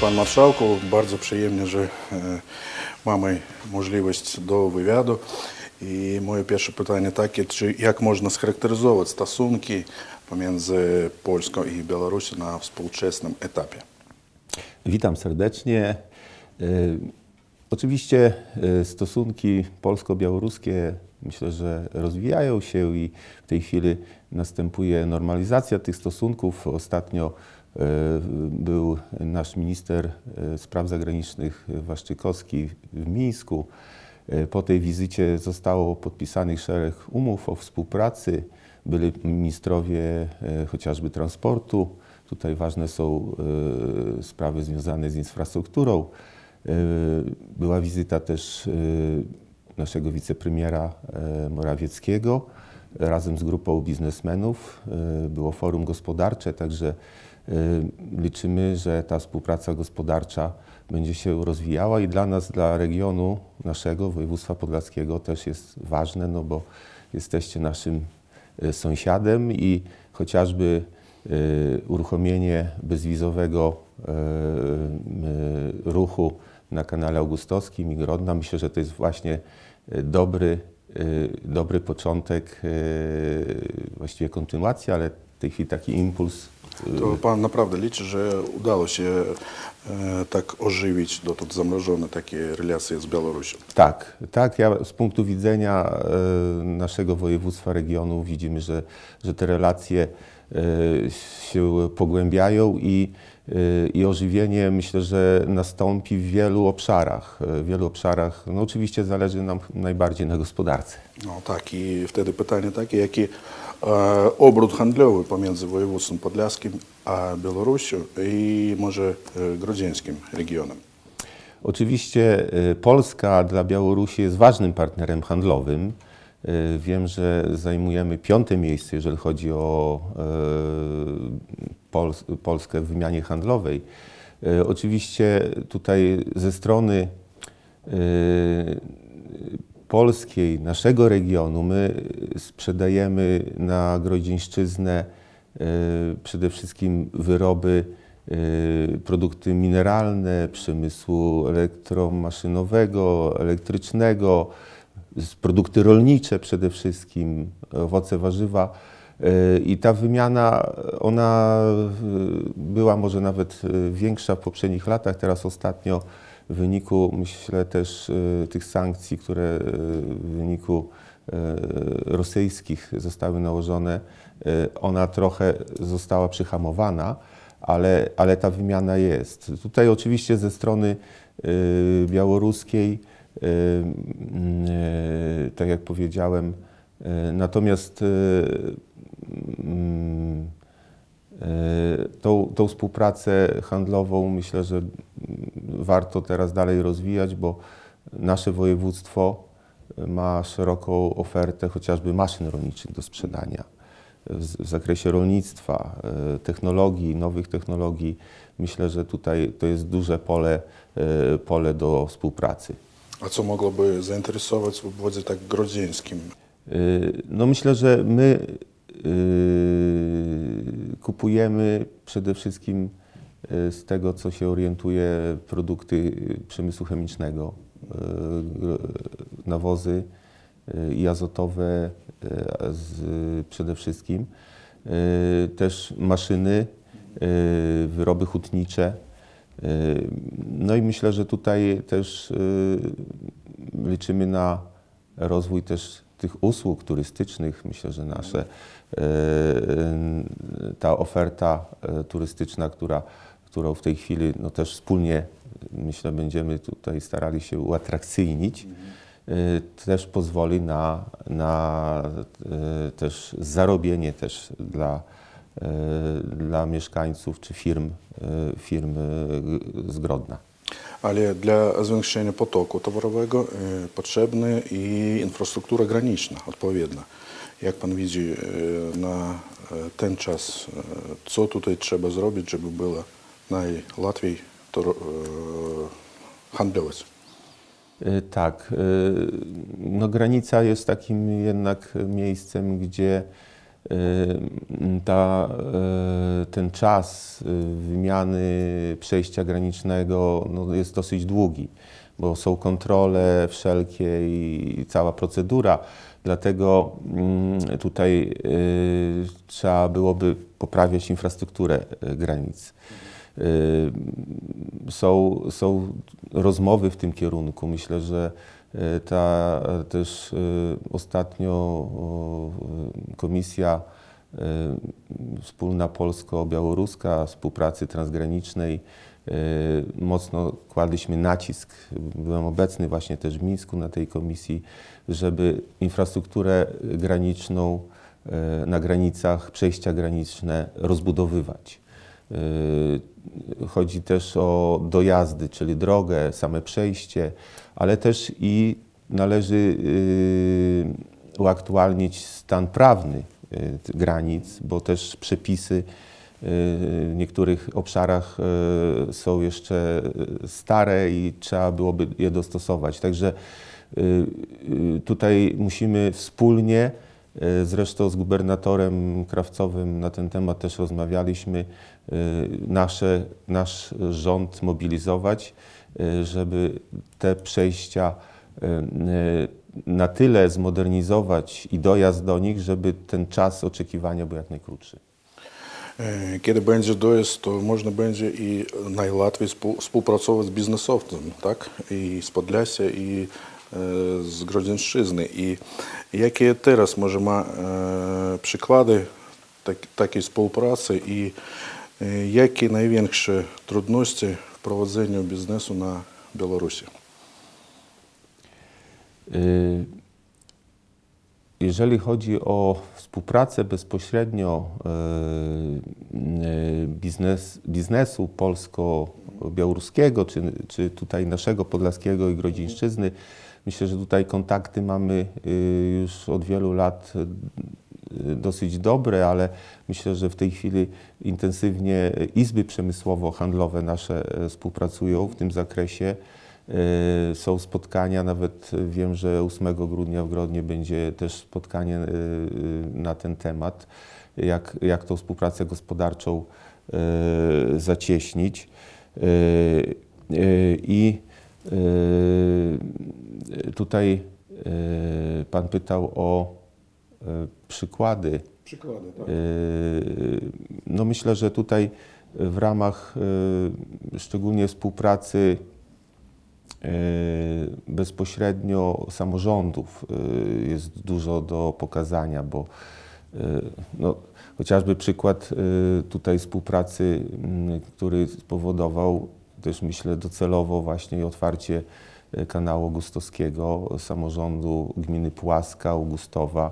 Pan Marszałku, bardzo przyjemnie, że e, mamy możliwość do wywiadu. I moje pierwsze pytanie takie, czy jak można scharakteryzować stosunki pomiędzy Polską i Białorusią na współczesnym etapie? Witam serdecznie. E, oczywiście e, stosunki polsko-białoruskie myślę, że rozwijają się i w tej chwili następuje normalizacja tych stosunków. Ostatnio E, był nasz minister e, spraw zagranicznych Waszczykowski w Mińsku. E, po tej wizycie zostało podpisanych szereg umów o współpracy. Byli ministrowie chociażby transportu. Tutaj ważne są sprawy związane z infrastrukturą. Była wizyta też naszego wicepremiera Morawieckiego razem z grupą biznesmenów. Było forum gospodarcze, także Y, liczymy, że ta współpraca gospodarcza będzie się rozwijała i dla nas, dla regionu naszego, województwa podlaskiego też jest ważne, no bo jesteście naszym y, sąsiadem i chociażby y, uruchomienie bezwizowego ruchu na kanale augustowskim i Grodna. Myślę, że to jest właśnie dobry, dobry początek, właściwie kontynuacja, ale w tej chwili taki impuls to pan naprawdę liczy, że udało się e, tak ożywić dotąd zamrożone takie relacje z Białorusią. Tak, tak. Ja z punktu widzenia e, naszego województwa, regionu widzimy, że, że te relacje e, się pogłębiają i, i ożywienie myślę, że nastąpi w wielu obszarach. W wielu obszarach, no oczywiście zależy nam najbardziej na gospodarce. No tak i wtedy pytanie takie, jakie Э, обруд гандлёвы паміж воеводством подляскім a Białorusią i może gruzińskim regionem. Oczywiście э, Polska dla Białorusi jest ważnym partnerem handlowym. Э, wiem, że zajmujemy piąte miejsce, jeżeli chodzi o e, Polskę w wymianie handlowej. E, oczywiście tutaj ze strony e, polskiej, naszego regionu, my e, sprzedajemy na Grodzińszczyznę e, przede wszystkim wyroby, e, produkty mineralne, przemysłu elektromaszynowego, elektrycznego, produkty rolnicze przede wszystkim, owoce, warzywa. I ta wymiana, ona była może nawet większa w poprzednich latach, teraz ostatnio w wyniku, myślę, też y, tych sankcji, które y, w wyniku y, rosyjskich zostały nałożone, ona trochę została przyhamowana, ale, ale ta wymiana jest. Tutaj oczywiście ze strony białoruskiej, tak jak powiedziałem, natomiast mm, E, tą, tą współpracę handlową myślę, że mm, warto teraz dalej rozwijać, bo nasze województwo e, ma szeroką ofertę chociażby maszyn rolniczych do sprzedania e, w, zakresie rolnictwa, technologii, nowych technologii. Myślę, że tutaj to jest duże pole, pole do współpracy. A co mogłoby zainteresować w obwodzie tak grodzieńskim? No myślę, że my Yy, kupujemy przede wszystkim yy, z tego, co się orientuje, produkty yy, przemysłu chemicznego, nawozy i azotowe przede wszystkim, też maszyny, wyroby hutnicze. No i myślę, że tutaj też liczymy na rozwój też tych usług turystycznych, myślę, że nasze, e, e, ta oferta e, turystyczna, która, którą w tej chwili no też wspólnie, myślę, będziemy tutaj starali się uatrakcyjnić, też pozwoli na, na też zarobienie też dla, dla mieszkańców czy firm, firm z Grodna. Але для зменшення потоку товарового потрібна і інфраструктура гранічна, відповідно. Як пан відзі на той час, що тут треба зробити, щоб було на Латвії handlować? Tak. No, granica jest takim jednak miejscem, gdzie ta, y, ten czas y, wymiany przejścia granicznego no, jest dosyć długi, bo są kontrole wszelkie i cała procedura. Dlatego mm, tutaj y, trzeba byłoby poprawiać infrastrukturę granic. Są, są rozmowy w tym kierunku. Myślę, że E, ta e, też e, ostatnio komisja wspólna polsko-białoruska współpracy transgranicznej mocno kładliśmy nacisk, byłem obecny właśnie też w Mińsku na tej komisji, żeby infrastrukturę graniczną na granicach, przejścia graniczne rozbudowywać. Yy, chodzi też o dojazdy, czyli drogę, same przejście, ale też i należy yy, uaktualnić stan prawny yy, granic, bo też przepisy w niektórych obszarach są jeszcze stare i trzeba byłoby je dostosować. Także tutaj musimy wspólnie, zresztą z gubernatorem Krawcowym na ten temat też rozmawialiśmy, Y, nasze, nasz rząd mobilizować, y, żeby te przejścia y, na tyle zmodernizować i dojazd do nich, żeby ten czas oczekiwania był jak najkrótszy. E, kiedy będzie dojazd, to można będzie i najłatwiej współpracować z biznesowcem, tak? I z Podlasia, i e, z Grodzieńszczyzny. I jakie teraz może ma e, przykłady tak, takiej współpracy i Які największe trudności в prowadzeniu бізнесу на Білорусі? Jeżeli chodzi o współpracę bezpośrednio biznes, biznesu polsko-białoruskiego, czy, czy tutaj naszego podlaskiego i grodzińszczyzny, Myślę, że tutaj kontakty mamy y, już od wielu lat y, dosyć dobre, ale myślę, że w tej chwili intensywnie izby przemysłowo-handlowe nasze e, współpracują w tym zakresie. E, są spotkania, nawet wiem, że 8 grudnia w Grodnie będzie też spotkanie e, na ten temat, jak, jak tą współpracę gospodarczą zacieśnić. I Yy, tutaj yy, Pan pytał o yy, przykłady. Przykłady, tak. No myślę, że tutaj w ramach szczególnie współpracy bezpośrednio samorządów jest dużo do pokazania, bo no, chociażby przykład tutaj współpracy, mm, który spowodował też myślę docelowo właśnie otwarcie e, kanału Augustowskiego, samorządu gminy Płaska, Augustowa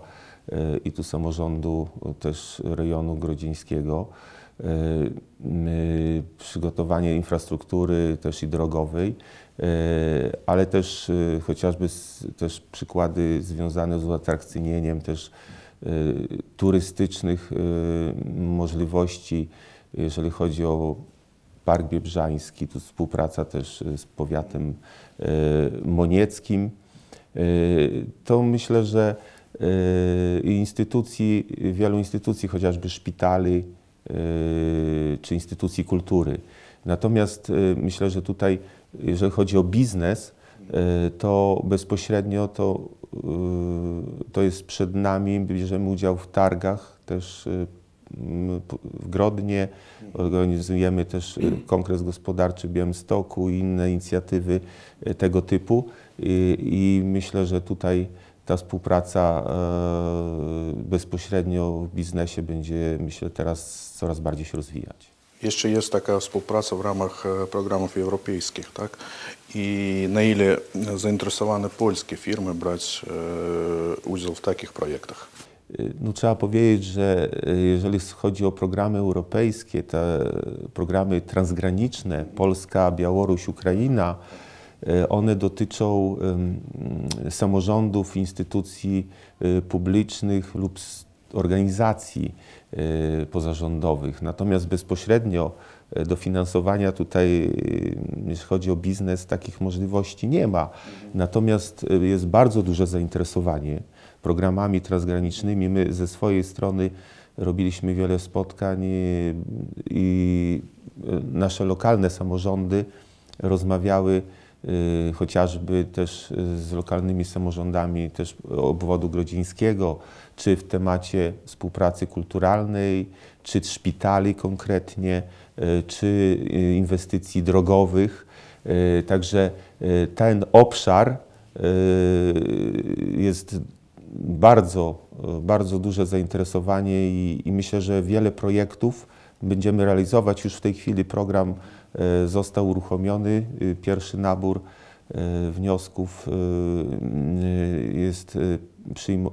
e, i tu samorządu e, też rejonu grodzińskiego. Przygotowanie infrastruktury też i drogowej, ale też chociażby też przykłady związane z uatrakcyjnieniem też turystycznych możliwości, jeżeli chodzi o Park Biebrzański, tu współpraca też y, z powiatem y, monieckim. Y, to myślę, że instytucji, wielu instytucji, chociażby szpitali czy instytucji kultury. Natomiast myślę, że tutaj, jeżeli chodzi o biznes, to bezpośrednio to, to jest przed nami. Bierzemy udział w targach też w Grodnie, Organizujemy też y, kongres gospodarczy w Białymstoku i inne inicjatywy y, tego typu y, i myślę, że tutaj ta współpraca bezpośrednio w biznesie będzie, myślę, teraz coraz bardziej się rozwijać. Jeszcze jest taka współpraca w ramach e, programów europejskich, tak? I na ile zainteresowane polskie firmy brać e, udział w takich projektach? Y, no, trzeba powiedzieć, że y, jeżeli chodzi o programy europejskie, te programy transgraniczne Polska, Białoruś, Ukraina, y, one dotyczą samorządów, instytucji publicznych lub organizacji pozarządowych. Natomiast bezpośrednio dofinansowania tutaj, jeśli chodzi o biznes, takich możliwości nie ma. Natomiast jest bardzo duże zainteresowanie programami transgranicznymi. My ze swojej strony robiliśmy wiele spotkań i e, nasze lokalne samorządy rozmawiały e, chociażby też e, z lokalnymi samorządami też obwodu grodzińskiego, czy w temacie współpracy kulturalnej, czy szpitali konkretnie, czy inwestycji drogowych. Także ten obszar jest bardzo, bardzo duże zainteresowanie i, i myślę, że wiele projektów będziemy realizować. Już w tej chwili program e, został uruchomiony. E, pierwszy nabór e, wniosków jest,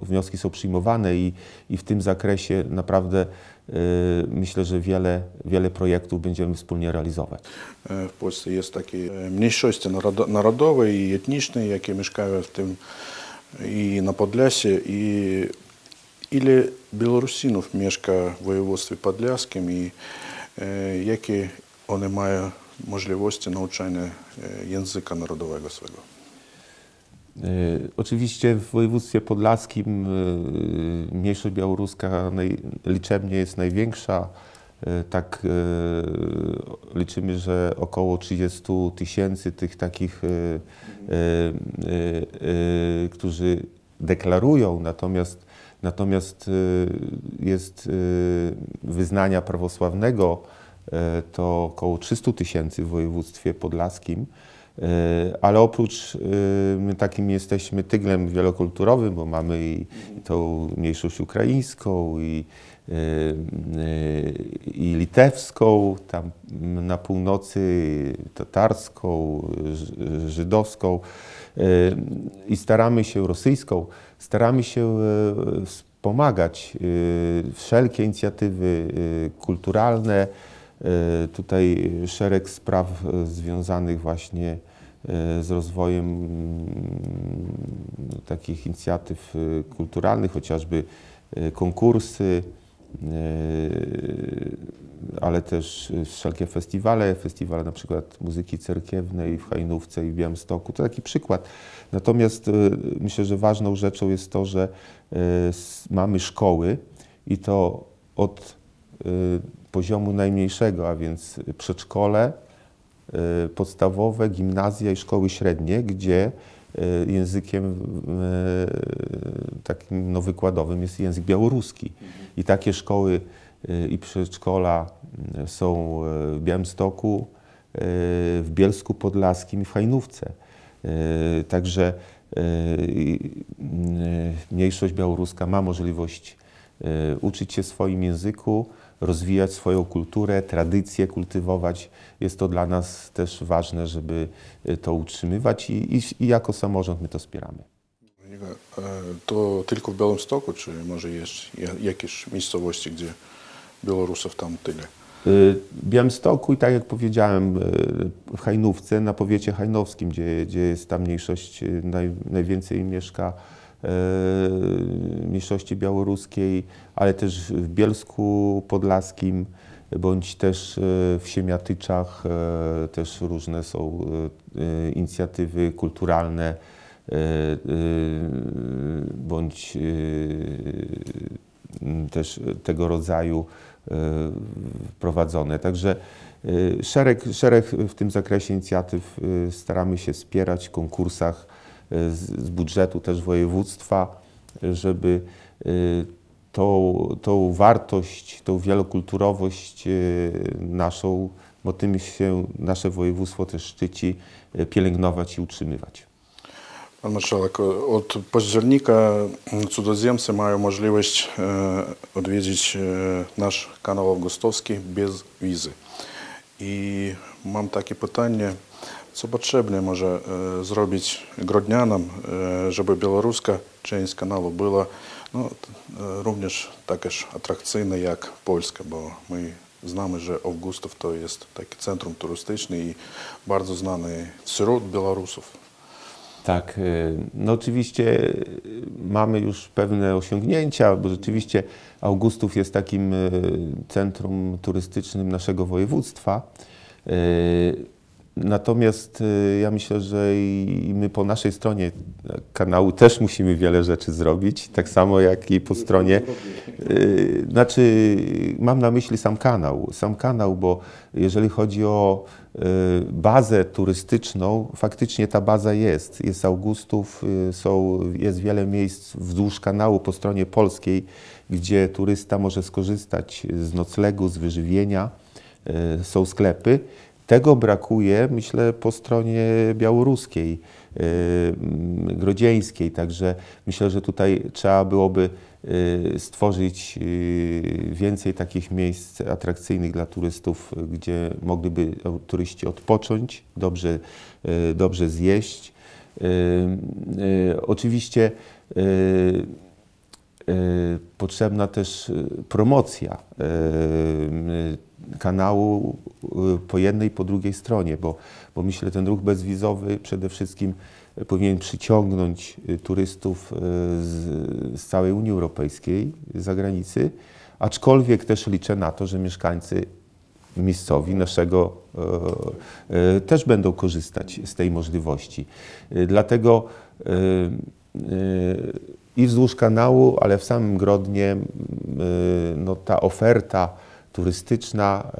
wnioski są przyjmowane i, i w tym zakresie naprawdę myślę, że wiele, wiele projektów będziemy wspólnie realizować. W Polsce jest takie mniejszości narodowe i etniczne, jakie mieszkają w tym i na Подлясе, i, или Białorusinów мешка w województwie podlaskim i jakie які вони możliwości nauczania języka narodowego swego. Oczywiście w województwie podlaskim mniejszość białoruska liczebnie jest największa. E, tak e, liczymy, że około 30 tysięcy tych takich, e, którzy deklarują, natomiast, natomiast jest wyznania prawosławnego, to około 300 tysięcy w województwie podlaskim. Ale oprócz, my takim jesteśmy tyglem wielokulturowym, bo mamy i tą mniejszość ukraińską, i Y, y, i litewską, tam na północy tatarską, żydowską y, i staramy się rosyjską, staramy się wspomagać wszelkie inicjatywy kulturalne. Tutaj szereg spraw związanych właśnie z rozwojem mm, takich inicjatyw kulturalnych, chociażby konkursy, Yy, ale też wszelkie festiwale, festiwale na przykład muzyki cerkiewnej w Hajnówce i w Białymstoku, to taki przykład. Natomiast yy, myślę, że ważną rzeczą jest to, że yy, mamy szkoły i to od poziomu najmniejszego, a więc przedszkole, podstawowe, gimnazja i szkoły średnie, gdzie Y, językiem y, takim no, wykładowym jest język białoruski. I takie szkoły y, i przedszkola są w Białymstoku, w Bielsku Podlaskim i w Hajnówce. Także mniejszość białoruska ma możliwość uczyć się swoim języku, rozwijać swoją kulturę, tradycję kultywować. Jest to dla nas też ważne, żeby e, to utrzymywać i, i, i jako samorząd my to wspieramy. E, to tylko w Białymstoku, czy może jest jakieś miejscowości, gdzie Białorusów tam tyle? E, w Białymstoku i tak jak powiedziałem, w Hajnówce, na powiecie hajnowskim, gdzie, gdzie jest ta mniejszość, naj, najwięcej mieszka E, mniejszości białoruskiej, ale też w Bielsku Podlaskim, bądź też e, w Siemiatyczach e, też różne są inicjatywy kulturalne, bądź też tego rodzaju prowadzone. Także szereg, szereg w tym zakresie inicjatyw staramy się wspierać w konkursach z budżetu też województwa, żeby y, tą, tą wartość, tą wielokulturowość y, naszą, bo tym się nasze województwo też szczyci, y, pielęgnować i utrzymywać. Pan marszałek, od października cudzoziemcy mają możliwość e, odwiedzić e, nasz kanał Augustowski bez wizy. I mam takie pytanie, co potrzebne może e, zrobić grodnianom, e, żeby białoruska część kanału była no, e, również takież atrakcyjna jak polska, bo my znamy, że Augustów to jest takie centrum turystyczne i bardzo znany wśród Białorusów. Tak, no oczywiście mamy już pewne osiągnięcia, bo rzeczywiście Augustów jest takim centrum turystycznym naszego województwa. Natomiast y, ja myślę, że i my po naszej stronie kanału też musimy wiele rzeczy zrobić, tak samo jak i po stronie. Y, znaczy, mam na myśli sam kanał, sam kanał, bo jeżeli chodzi o y, bazę turystyczną, faktycznie ta baza jest. Jest Augustów, są, jest wiele miejsc wzdłuż kanału po stronie polskiej, gdzie turysta może skorzystać z noclegu, z wyżywienia, są sklepy. Tego brakuje, myślę, po stronie białoruskiej, y, mm, grodzieńskiej, także myślę, że tutaj trzeba byłoby y, stworzyć y, więcej takich miejsc atrakcyjnych dla turystów, gdzie mogliby turyści odpocząć, dobrze, dobrze zjeść. Oczywiście potrzebna też promocja kanału Y, po jednej i po drugiej stronie, bo, bo myślę, że ten ruch bezwizowy przede wszystkim y, powinien przyciągnąć y, turystów z, z całej Unii Europejskiej, z zagranicy, aczkolwiek też liczę na to, że mieszkańcy miejscowi naszego e, e, też będą korzystać z tej możliwości. E, dlatego e, i wzdłuż kanału, ale w samym Grodnie no, ta oferta turystyczna.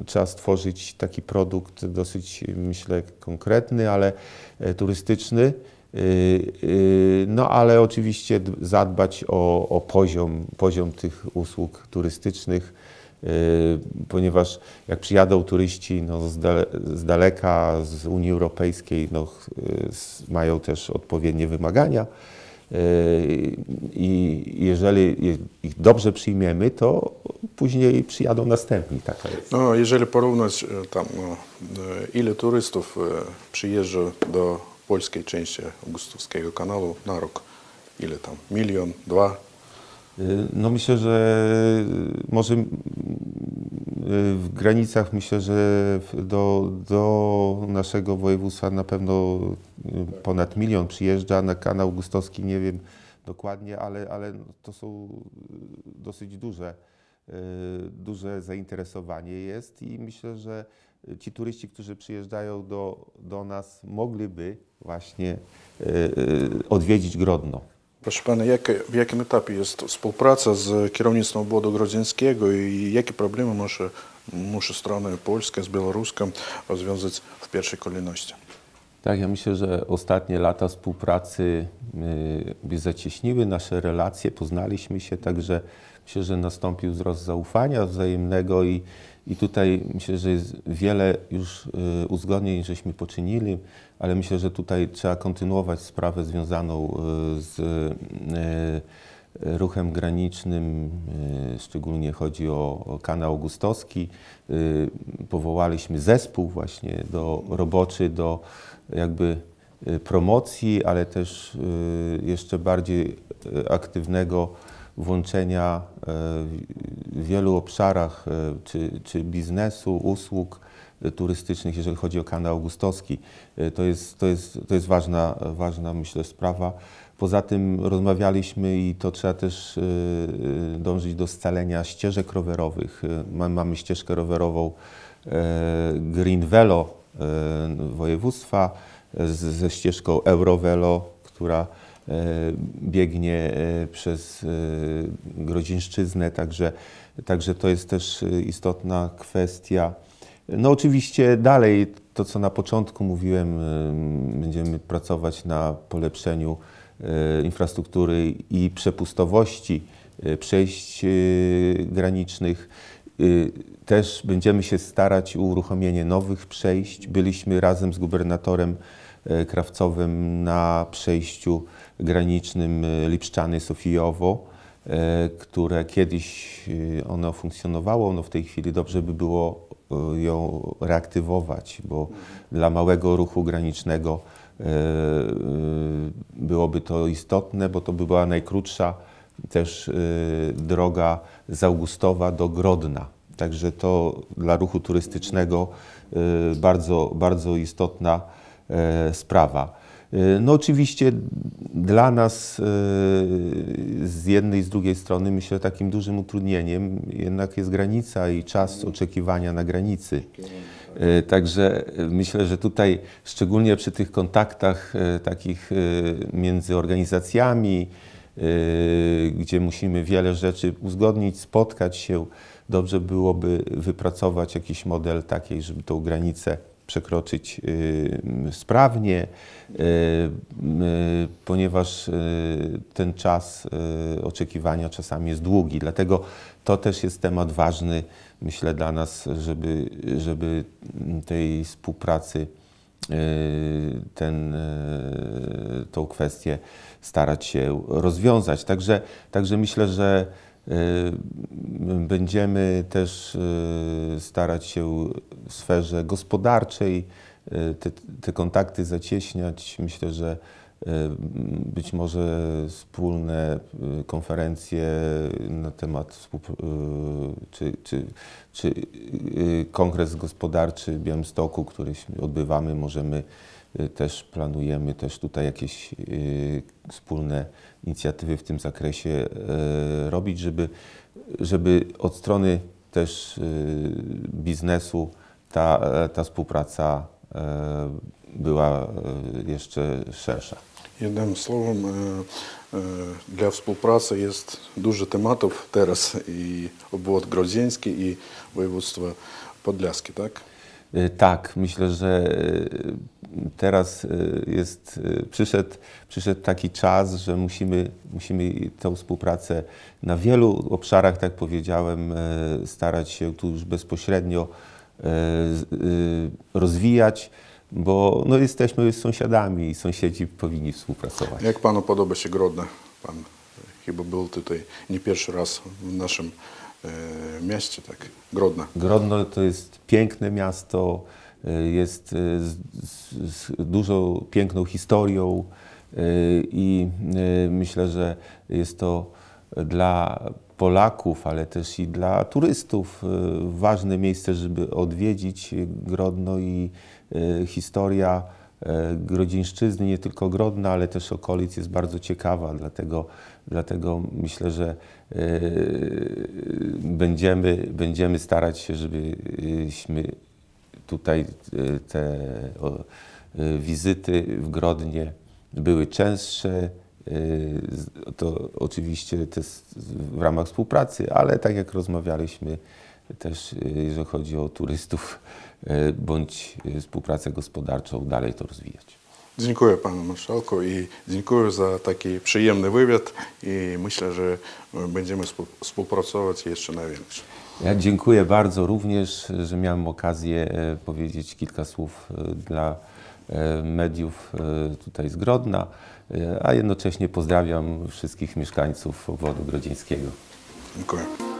E, trzeba stworzyć taki produkt dosyć, myślę, konkretny, ale e, turystyczny. E, no ale oczywiście zadbać o, o poziom, poziom tych usług turystycznych ponieważ jak przyjadą turyści no, z, daleka, z Unii Europejskiej, no, mają też odpowiednie wymagania. E, I jeżeli ich dobrze przyjmiemy, to później przyjadą następni. Taka jest. No, jeżeli porównać e, tam, no, e, ile turystów przyjeżdża do polskiej części Augustowskiego kanału na rok, ile tam, milion, dwa, Y, no myślę, że y, może y, w granicach myślę, że do, do naszego województwa na pewno ponad milion przyjeżdża na kanał Gustowski, nie wiem dokładnie, ale, ale to są dosyć duże, duże zainteresowanie jest i myślę, że ci turyści, którzy przyjeżdżają do, do nas mogliby właśnie odwiedzić Grodno. Proszę pana, jak, w jakim etapie jest współpraca z kierownictwem obwodu grodzieńskiego i jakie problemy może, może strona polska z Białoruską rozwiązać w pierwszej kolejności? Tak, ja myślę, że ostatnie lata współpracy y, zacieśniły nasze relacje, poznaliśmy się, także Myślę, że nastąpił wzrost zaufania wzajemnego i, i tutaj myślę, że jest wiele już y, uzgodnień, żeśmy poczynili, ale myślę, że tutaj trzeba kontynuować sprawę związaną y, z y, ruchem granicznym, szczególnie chodzi o kanał Augustowski. Powołaliśmy zespół właśnie do roboczy, do jakby promocji, ale też jeszcze bardziej aktywnego włączenia e, w wielu obszarach, e, czy, czy biznesu, usług e, turystycznych, jeżeli chodzi o kanał augustowski. To jest, to jest, to jest ważna, ważna, myślę, sprawa. Poza tym rozmawialiśmy i to trzeba też dążyć do scalenia ścieżek rowerowych. Mamy ścieżkę rowerową Green Velo województwa ze ścieżką Eurovelo, która E, biegnie e, przez e, Grodzińszczyznę, także, także to jest też istotna kwestia. No oczywiście dalej to, co na początku mówiłem, będziemy pracować na polepszeniu infrastruktury i przepustowości przejść granicznych. Też będziemy się starać o uruchomienie nowych przejść. Byliśmy razem z gubernatorem Krawcowym na przejściu granicznym e, Lipszczany-Sofijowo, e, które kiedyś e, ono funkcjonowało, no w tej chwili dobrze by było ją reaktywować, bo dla małego ruchu granicznego byłoby to istotne, bo to by była najkrótsza też droga z Augustowa do Grodna. Także to dla ruchu turystycznego bardzo, bardzo istotna sprawa. Y, no oczywiście dla nas y, z jednej i z drugiej strony myślę takim dużym utrudnieniem jednak jest granica i czas oczekiwania na granicy. Y, także myślę, że tutaj szczególnie przy tych kontaktach takich między organizacjami, gdzie musimy wiele rzeczy uzgodnić, spotkać się, dobrze byłoby wypracować jakiś model takiej, żeby tą granicę przekroczyć y, sprawnie, y, y, ponieważ ten czas oczekiwania czasami jest długi. Dlatego to też jest temat ważny, myślę, dla nas, żeby, żeby tej współpracy ten, tą kwestię starać się rozwiązać. Także, także myślę, że Y, będziemy też y, starać się w sferze gospodarczej y, te, te kontakty zacieśniać. Myślę, że być może wspólne konferencje na temat, czy, czy, czy kongres gospodarczy w Białymstoku, który odbywamy, możemy Y, też planujemy też tutaj jakieś y, wspólne inicjatywy w tym zakresie y, robić, żeby, żeby od strony też biznesu ta, ta współpraca była jeszcze szersza. Jednym słowem, dla współpracy jest dużo tematów teraz i obwód gruziński i województwo podlaskie, tak? Y, tak, myślę, że y, teraz y, jest, przyszedł, przyszedł taki czas, że musimy, musimy tę współpracę na wielu obszarach, tak powiedziałem, starać się tu już bezpośrednio rozwijać bo no, jesteśmy sąsiadami i sąsiedzi powinni współpracować. Jak panu podoba się Grodno? Pan chyba był tutaj nie pierwszy raz w naszym E, mieście, tak, Grodno. Grodno to jest piękne miasto, e, jest e, z, z dużą piękną historią i myślę, że jest to dla Polaków, ale też i dla turystów ważne miejsce, żeby odwiedzić Grodno i historia Grodzińszczyzny, nie tylko Grodna, ale też okolic jest bardzo ciekawa, dlatego Dlatego myślę, że yy, będziemy, będziemy starać się, żebyśmy tutaj yy, te yy, wizyty w Grodnie były częstsze. To oczywiście to w ramach współpracy, ale tak jak rozmawialiśmy też, jeżeli chodzi o turystów, bądź współpracę gospodarczą, dalej to rozwijać. Dziękuję panu marszałku i dziękuję za taki przyjemny wywiad i myślę, że e, będziemy współpracować jeszcze najwięcej. Ja dziękuję bardzo również, że miałem okazję e, powiedzieć kilka słów e, dla mediów tutaj z Grodna, a jednocześnie pozdrawiam wszystkich mieszkańców obwodu grodzieńskiego. Dziękuję.